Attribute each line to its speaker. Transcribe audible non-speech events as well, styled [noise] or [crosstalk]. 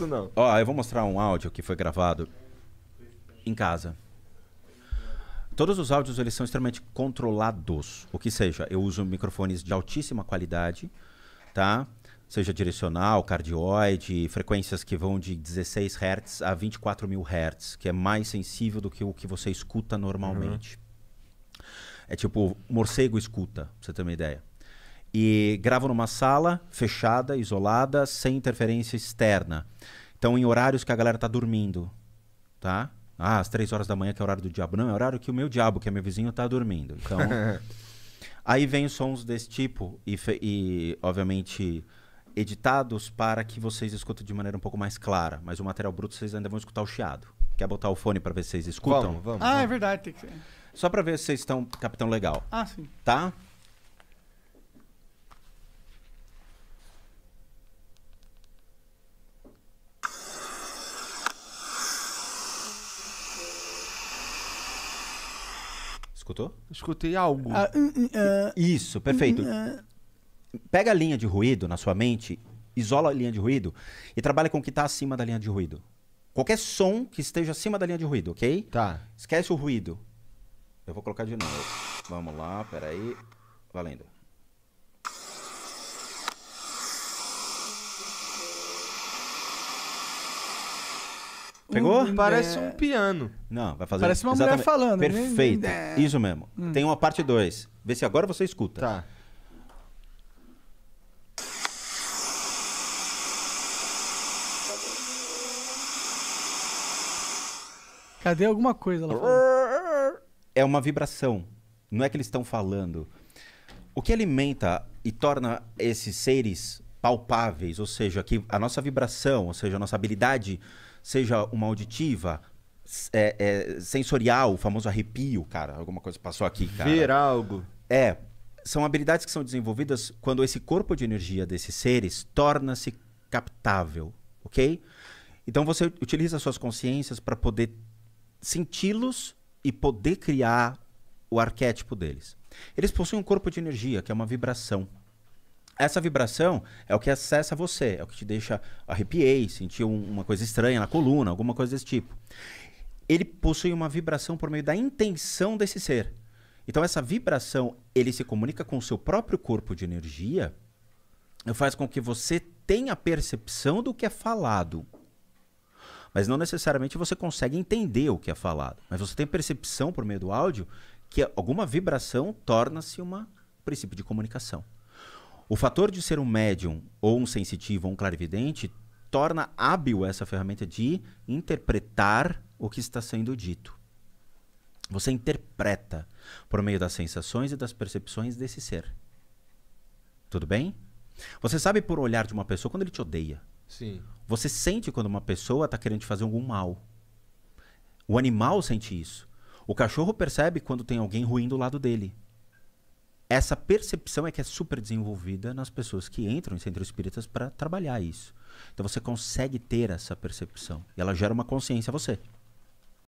Speaker 1: isso não. Ó, eu vou mostrar um áudio que foi gravado em casa. Todos os áudios eles são extremamente controlados. O que seja, eu uso microfones de altíssima qualidade, tá? Seja direcional, cardioide, frequências que vão de 16 Hz a 24 mil Hz, que é mais sensível do que o que você escuta normalmente. Uhum. É tipo, morcego escuta, pra você ter uma ideia e gravo numa sala fechada, isolada, sem interferência externa. Então, em horários que a galera tá dormindo, tá? Ah, às três horas da manhã, que é o horário do diabo. Não, é o horário que o meu diabo, que é meu vizinho, tá dormindo. Então, [laughs] aí vem sons desse tipo e, e, obviamente, editados para que vocês escutem de maneira um pouco mais clara. Mas o material bruto vocês ainda vão escutar o chiado. Quer botar o fone para ver se vocês escutam? Vamos, vamos. Ah, é vamos. é verdade, tem que ser. Só para ver se vocês estão capitão legal. Ah, sim. Tá? Escutou? Escutei algo. Ah, uh, uh, Isso, hum, perfeito. Uh, Pega a linha de ruído na sua mente, isola a linha de ruído e trabalha com o que está acima da linha de ruído. Qualquer som que esteja acima da linha de ruído, ok? Tá. Esquece o ruído. Eu vou colocar de novo. Vamos lá, peraí. Valendo. Pegou? Um, parece é... um piano. Não, vai fazer. Parece uma Exatamente. mulher falando. Né? Perfeito. É... Isso mesmo. Hum. Tem uma parte 2. Vê se agora você escuta. Tá. Cadê alguma coisa lá fora? É uma vibração. Não é que eles estão falando. O que alimenta e torna esses seres palpáveis, ou seja, que a nossa vibração, ou seja, a nossa habilidade, seja uma auditiva, é, é, sensorial, o famoso arrepio, cara, alguma coisa passou aqui, cara. Ver algo. É, são habilidades que são desenvolvidas quando esse corpo de energia desses seres torna-se captável, ok? Então você utiliza suas consciências para poder senti-los e poder criar o arquétipo deles. Eles possuem um corpo de energia, que é uma vibração essa vibração é o que acessa você, é o que te deixa arrepiei, sentir uma coisa estranha na coluna, alguma coisa desse tipo. Ele possui uma vibração por meio da intenção desse ser. Então essa vibração, ele se comunica com o seu próprio corpo de energia, faz com que você tenha percepção do que é falado. Mas não necessariamente você consegue entender o que é falado. Mas você tem percepção por meio do áudio que alguma vibração torna-se um princípio de comunicação. O fator de ser um médium ou um sensitivo ou um clarividente torna hábil essa ferramenta de interpretar o que está sendo dito. Você interpreta por meio das sensações e das percepções desse ser. Tudo bem? Você sabe por olhar de uma pessoa quando ele te odeia. Sim. Você sente quando uma pessoa está querendo te fazer algum mal. O animal sente isso. O cachorro percebe quando tem alguém ruim do lado dele essa percepção é que é super desenvolvida nas pessoas que entram em centros espíritas para trabalhar isso. Então você consegue ter essa percepção. E ela gera uma consciência a você.